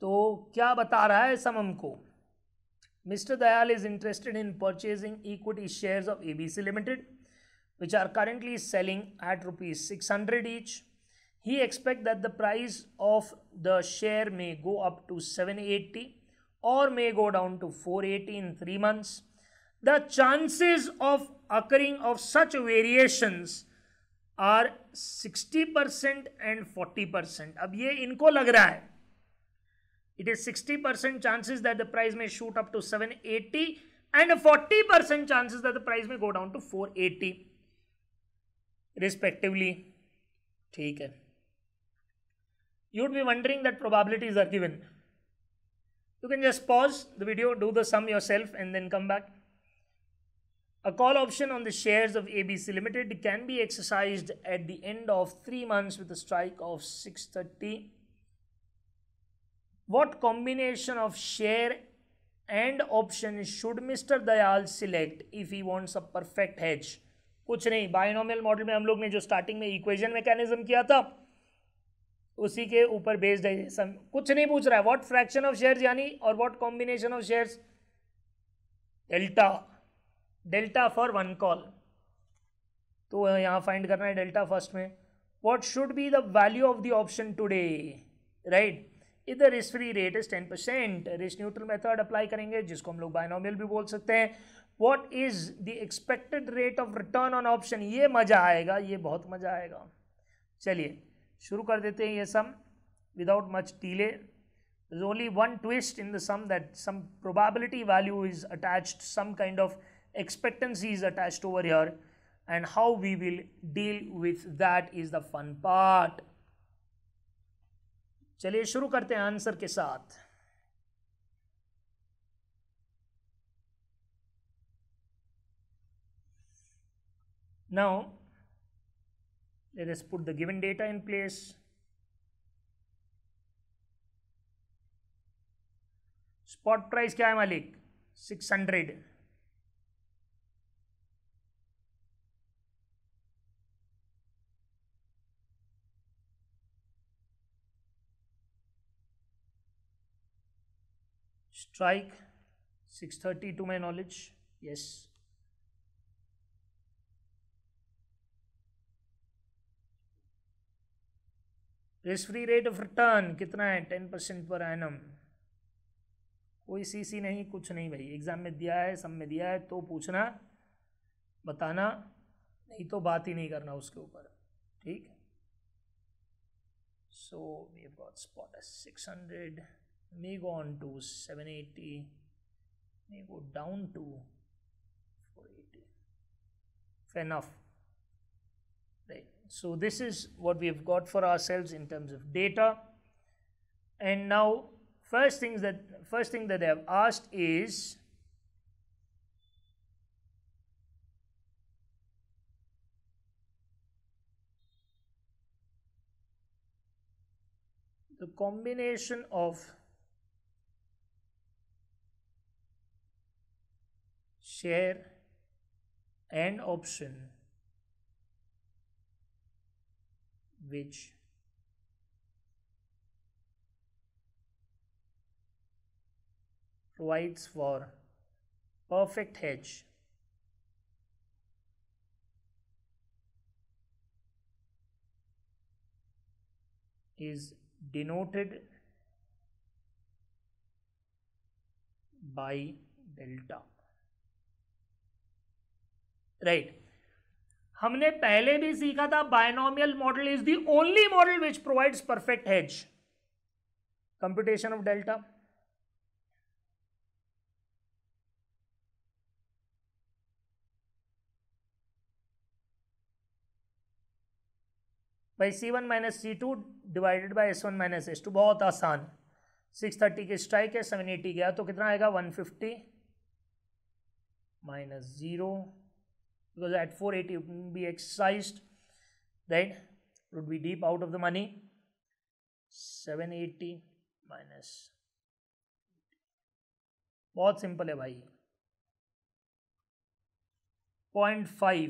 तो क्या बता रहा है समम को mister Dayal is interested in purchasing equity shares of ABC limited which are currently selling at rupees six hundred each he expect that the price of the share may go up to seven eighty और may go down to four eighty in three months the chances of occurring of such variations are sixty percent and forty percent अब ये इनको लग रहा है it is 60% chances that the price may shoot up to 780 and 40% chances that the price may go down to 480 respectively ठीक you would be wondering that probabilities are given you can just pause the video do the sum yourself and then come back a call option on the shares of abc limited can be exercised at the end of 3 months with a strike of 630 What combination of share and option should Mr. Dayal select if he wants a perfect hedge? कुछ नहीं binomial model में हम लोग ने जो starting में equation mechanism किया था उसी के ऊपर बेस्ड है कुछ नहीं पूछ रहा है व्हाट फ्रैक्शन ऑफ शेयर्स यानी और what combination of shares delta delta for one call तो यहाँ फाइंड करना है डेल्टा फर्स्ट में what should be the value of the option today right इधर risk free rate is ten percent risk neutral method apply करेंगे जिसको हम लोग बायनॉमियल भी बोल सकते हैं what is the expected rate of return on option ये मज़ा आएगा ये बहुत मज़ा आएगा चलिए शुरू कर देते हैं ये सम without much delay. There's only one twist in the sum that some probability value is attached, some kind of expectancy is attached over here and how we will deal with that is the fun part. चलिए शुरू करते हैं answer के साथ now let us put the given data in place spot price क्या है मालिक six hundred strike 630 to my knowledge yes risk free rate of return कितना है टेन परसेंट पर एनम कोई सी सी नहीं कुछ नहीं भाई एग्ज़ाम में दिया है सब में दिया है तो पूछना बताना नहीं तो बात ही नहीं करना उसके ऊपर ठीक so we got spot six hundred may go on to 780 may go down to 480 fair enough right so this is what we have got for ourselves in terms of data and now first things that first thing that they have asked is the combination of share and option which provides for perfect hedge is denoted by delta. Right हमने पहले भी सीखा था binomial model is the only model which provides perfect hedge computation of delta by C one minus C two divided by S one minus S two बहुत आसान six thirty के strike है seven eighty गया तो कितना आएगा one fifty minus zero because at 480 it would be excised then it would be deep out of the money 780 minus. बहुत simple है भाई 0.5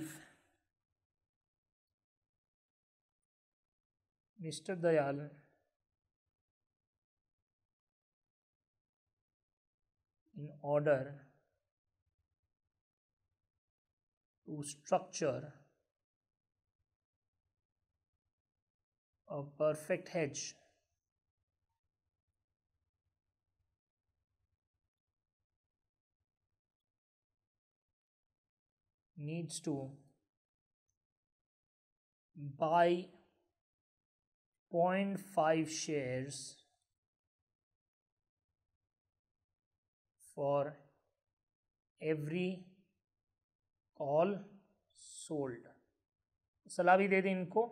Mister mister Dayal in order to structure a perfect hedge needs to buy 0.5 shares for every all sold सलाह भी दे दें इनको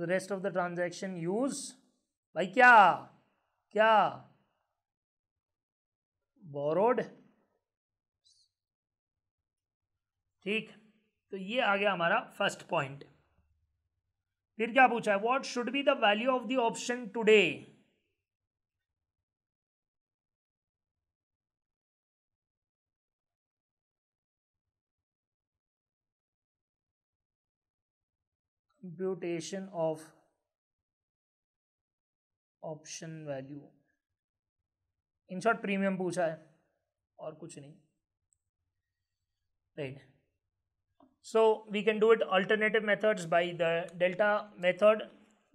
the rest of the transaction use भाई क्या क्या बोरोड ठीक तो ये आ गया हमारा फर्स्ट पॉइंट फिर क्या पूछा है what should be the value of the option today computation of option value in short premium पूछा है और कुछ नहीं right So we can do it alternative methods by the delta method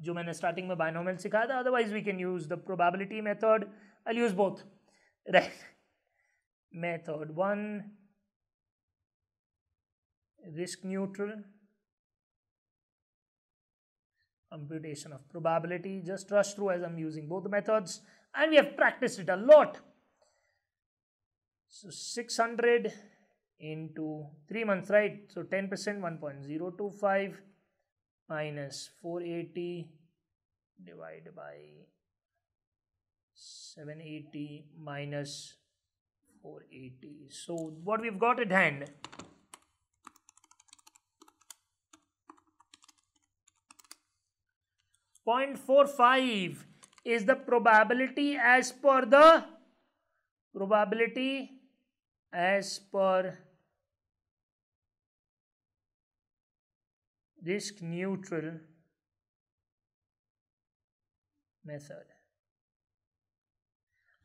which I starting में binomial सिखाया otherwise we can use the probability method I'll use both right method one risk neutral computation of probability just rush through as I'm using both methods and we have practiced it a lot so 600 into 3 months right so 10 percent 1.025 minus 480 divided by 780 minus 480 so what we've got at hand Point 0.45 is the probability as per the probability as per risk neutral method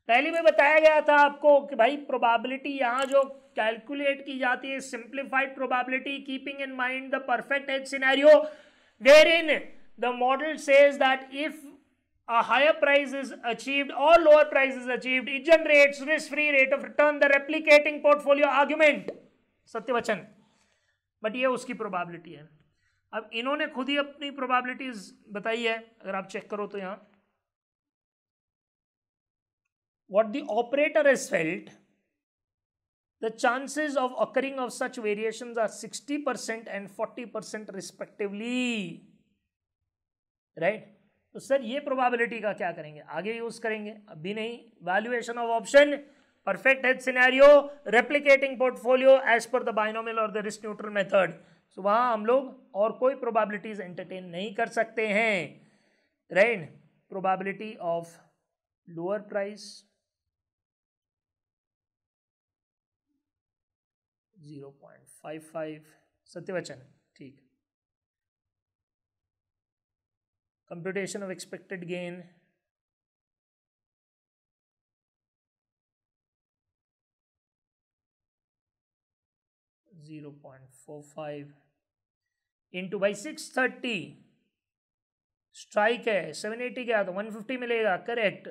पहले में बताया गया था आपको कि भाई probability यहां जो कैलकुलेट की जाती है simplified probability keeping in mind the perfect hedge scenario where in the model says that if a higher price is achieved और lower price is achieved it generates risk free rate of return the replicating portfolio argument सत्य वचन but ये उसकी probability है अब इन्होंने खुद ही अपनी प्रोबेबिलिटीज बताई है अगर आप चेक करो तो यहां the operator the felt the chances of occurring of such variation are sixty percent and forty percent respectively right तो सर ये प्रोबेबिलिटी का क्या करेंगे आगे यूज करेंगे अभी नहीं valuation of option perfect hedge scenario replicating portfolio as per the binomial और the risk neutral method so वहाँ हम लोग और कोई प्रोबेबिलिटीज एंटरटेन नहीं कर सकते हैं right probability of lower price zero point five five सत्यवचन ठीक computation of expected gain zero point four five into by six thirty strike है सेवन एटी गया तो वन फिफ्टी मिलेगा correct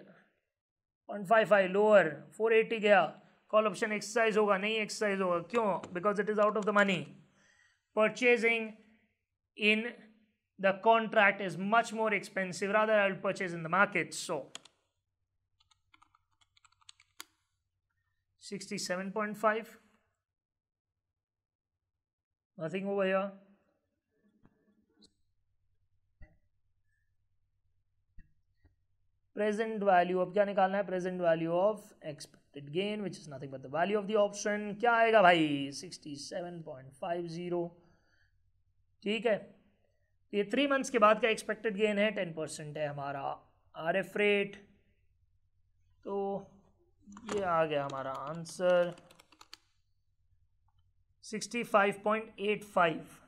one five five lower four eighty गया call option exercise होगा नहीं exercise होगा क्यों because it is out of the money purchasing in the contract is much more expensive purchase in the market so sixty seven point 67.5 nothing over here present value अब क्या निकालना है present value of expected gain which is nothing but the value of the option क्या आएगा भाई sixty seven point five zero ठीक है ये थ्री मंथ्स के बाद का एक्सपेक्टेड गेन है टेन परसेंट है हमारा आर एफ रेट तो ये आ गया हमारा answer sixty five point eight five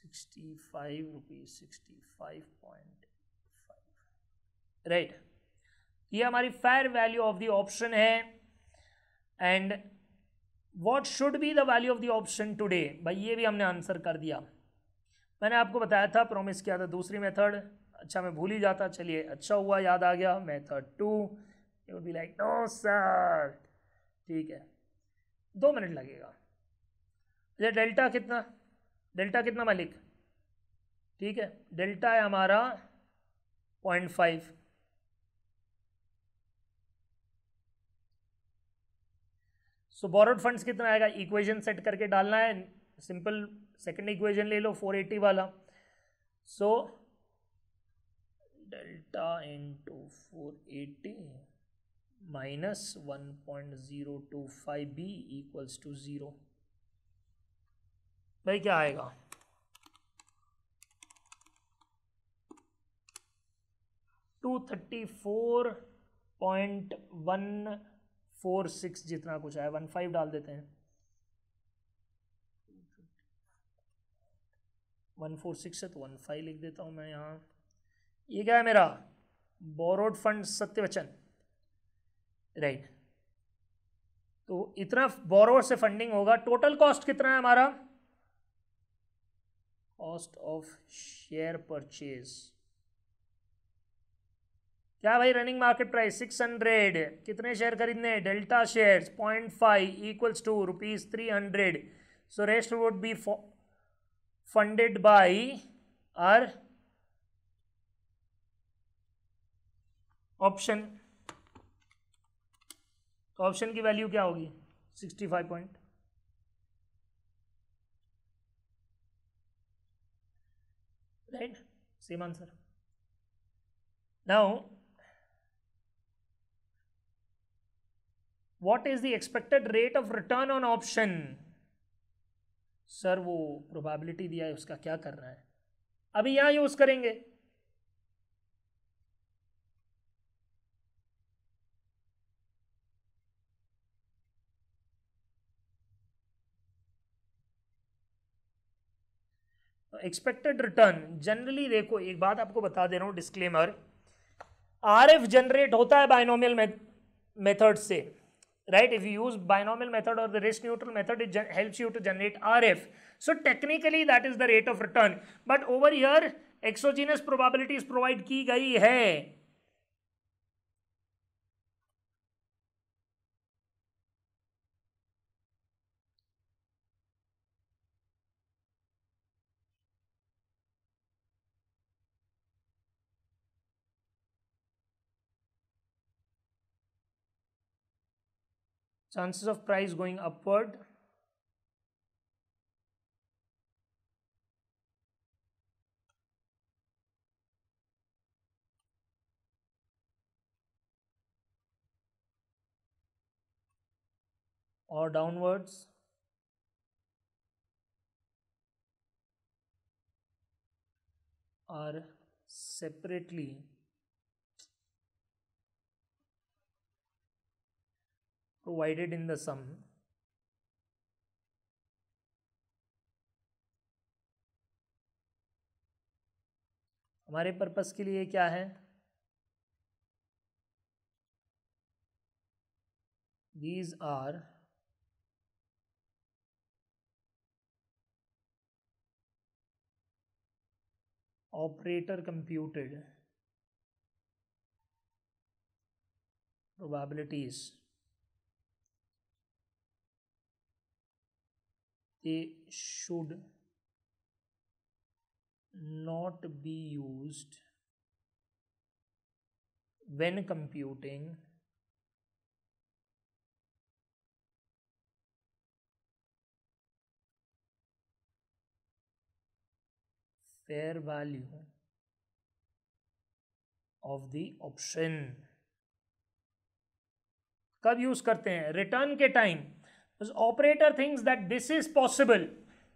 sixty five rupees sixty five point five right ये हमारी fair value of the option है and what should be the value of the option today भाई ये भी हमने आंसर कर दिया मैंने आपको बताया था प्रोमिस किया था दूसरी मेथड अच्छा मैं भूल ही जाता चलिए अच्छा हुआ याद आ गया method to you be like no sir ठीक है दो मिनट लगेगा अच्छा डेल्टा कितना डेल्टा कितना मालिक ठीक है डेल्टा है हमारा point five so borrowed funds कितना आएगा इक्वेशन सेट करके डालना है सिंपल सेकंड इक्वेशन ले लो 480 वाला so delta into four eighty minus one point zero two five B equals to zero भाई क्या आएगा two thirty four point one four six जितना कुछ आया वन फाइव डाल देते हैं वन फोर सिक्स है तो वन फाइव लिख देता हूँ मैं यहाँ ये क्या है मेरा बोरोड फंड सत्य वचन राइट तो इतना बोरोड से फंडिंग होगा टोटल कॉस्ट कितना है हमारा कॉस्ट ऑफ शेयर परचेज क्या भाई running market price six hundred कितने शेयर खरीदने delta shares point five equals to rupees three hundred so rest would be funded by our option तो ऑप्शन की वैल्यू क्या होगी sixty five point Same answer. Now, what is the expected rate of return on option? Sir वो probability दिया है उसका क्या करना है अभी यहाँ यूज़ करेंगे एक्सपेक्टेड रिटर्न जनरली देखो एक बात आपको बता दे रहा हूँ डिस्क्लेमर एफ जनरेट होता है बायनोमियल मेथड से right if you use binomial method और the risk neutral method it helps you to generate R F so technically that is the rate of return but over here exogenous probabilities provide की गई है chances of price going upward or downwards are separately provided in the sum हमारे purpose के लिए क्या है these are operator computed probabilities they should not be used when computing fair value of the option कब use करते हैं return के time Because operator thinks that this is possible.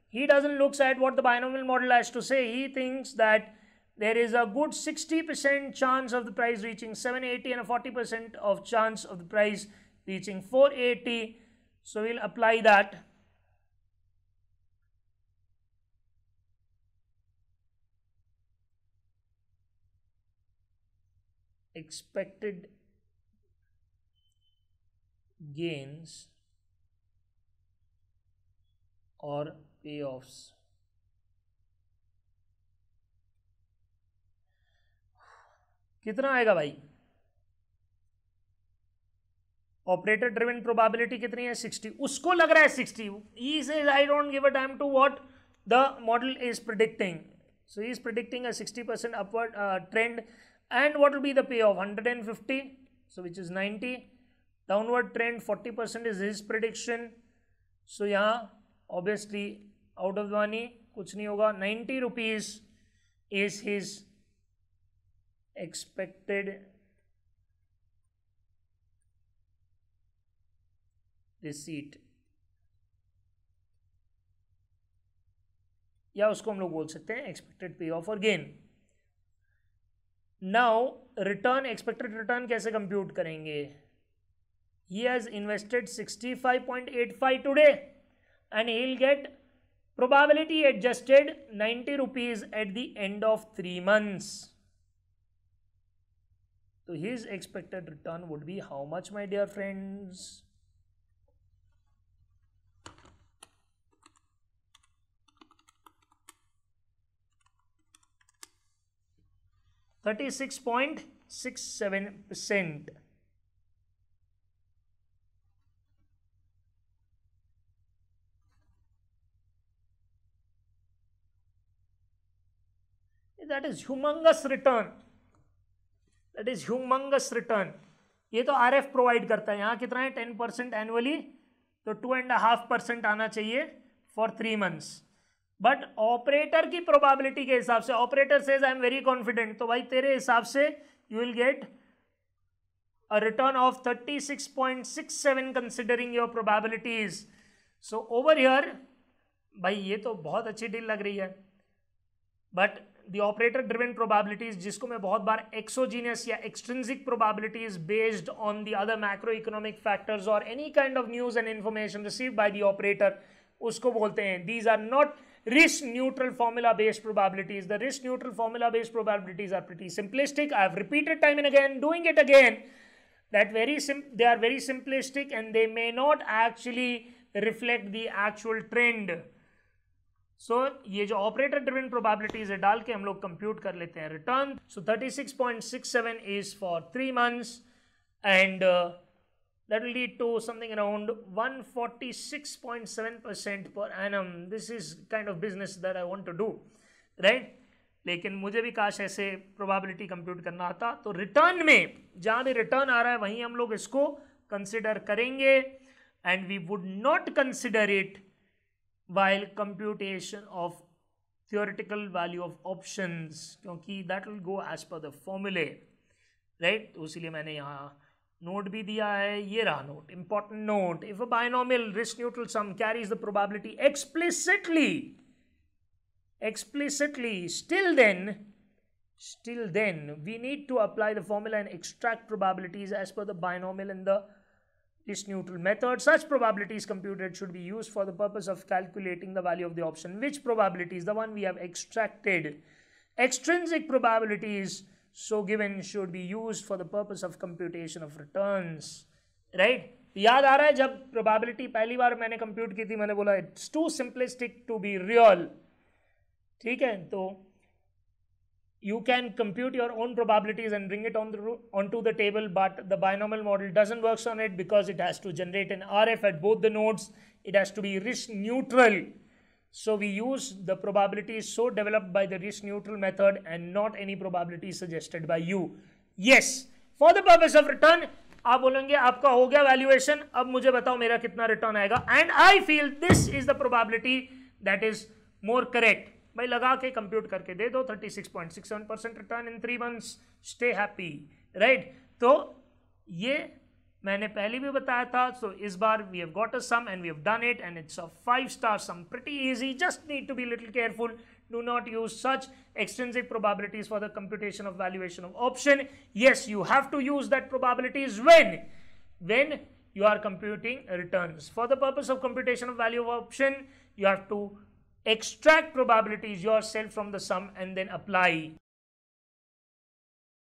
He doesn't look at what the binomial model has to say. He thinks that there is a good 60% chance of the price reaching 780 and a 40% of chance of the price reaching 480. So we'll apply that. expected gains और पे offs कितना आएगा भाई operator driven probability कितनी है sixty उसको लग रहा है sixty I don't give a time to what the model is predicting so is predicting a sixty percent upward trend and what will be the pay off hundred and fifty so which is ninety downward trend forty percent is his prediction so यहाँ obviously out of the money कुछ नहीं होगा ninety rupees is his expected receipt या उसको हम लोग बोल सकते हैं एक्सपेक्टेड पे ऑफ और gain now return expected return कैसे कंप्यूट करेंगे he has invested sixty five point eight five today and he'll get probability adjusted 90 rupees at the end of 3 months. So his expected return would be how much my dear friends? Thirty-six point six seven percent. That is humongous return that is humongous return ये तो R F provide करता है यहाँ कितना है ten percent annually तो two and half percent आना चाहिए for three months but operator की प्रोबेबिलिटी के हिसाब से operator says I am very confident तो भाई तेरे हिसाब से you will get a return of thirty six point six seven considering your probabilities so over here भाई ये तो बहुत अच्छी डील लग रही है but the operator driven probabilities जिसको मैं बहुत बार एक्सोजीनियस या extrinsic probabilities based on the other micro economic factors और any kind of news and information receive by the operator उसको बोलते हैं these are not risk neutral formula based probabilities the risk neutral formula based probabilities are pretty simplistic i have repeated time and again doing it again that they are very simplistic and they may not actually reflect the actual trend so so, ये जो operator driven probabilities है डाल के हम लोग compute कर लेते हैं return so 36.67 is for three months and that forty six point seven percent 146.7% and um this is kind of business that I want to do right लेकिन मुझे भी काश ऐसे प्रोबेबिलिटी कंप्यूट करना आता तो रिटर्न में जहाँ भी रिटर्न आ रहा है वहीं हम लोग इसको कंसिडर करेंगे and we would not consider it while computation of theoretical value of options क्योंकि that will go as per the formula, right तो इसलिए मैंने यहाँ note भी दिया है ये रहा note, important note. If a binomial risk-neutral sum carries the probability explicitly, explicitly, still then, still then we need to apply the formula and extract probabilities as per the binomial and the this neutral method. Such probabilities computed should be used for the purpose of calculating the value of the option. Which probability is the one we have extracted? Extrinsic probabilities so given should be used for the purpose of computation of returns. Right? याद आ रहा है जब probability पहली बार मैंने compute की थी मैंने बोला it's too simplistic to be ठीक है तो you can compute your own probabilities and bring it on the, onto the table, but the binomial model doesn't work on it because it has to generate an RF at both the nodes. It has to be risk neutral. So we use the probabilities so developed by the risk neutral method and not any probability suggested by you. Yes, for the purpose of return, आप बोलेंगे आपका हो गया valuation अब मुझे बताओ मेरा कितना रिटर्न आएगा and I feel this is the probability that is more correct भाई लगा के कंप्यूट करके दे दो thirty six point six seven percent return in three months stay happy right तो ये मैंने पहले भी बताया था सो so इस बार we have got a sum and we have done it and it's a five star sum pretty easy just need to be little careful do not use such extensive probabilities for the computation of valuation of option yes you have to use that probabilities when when you are computing return for the purpose of computation of value of option you have to extract probabilities yourself from the sum and then apply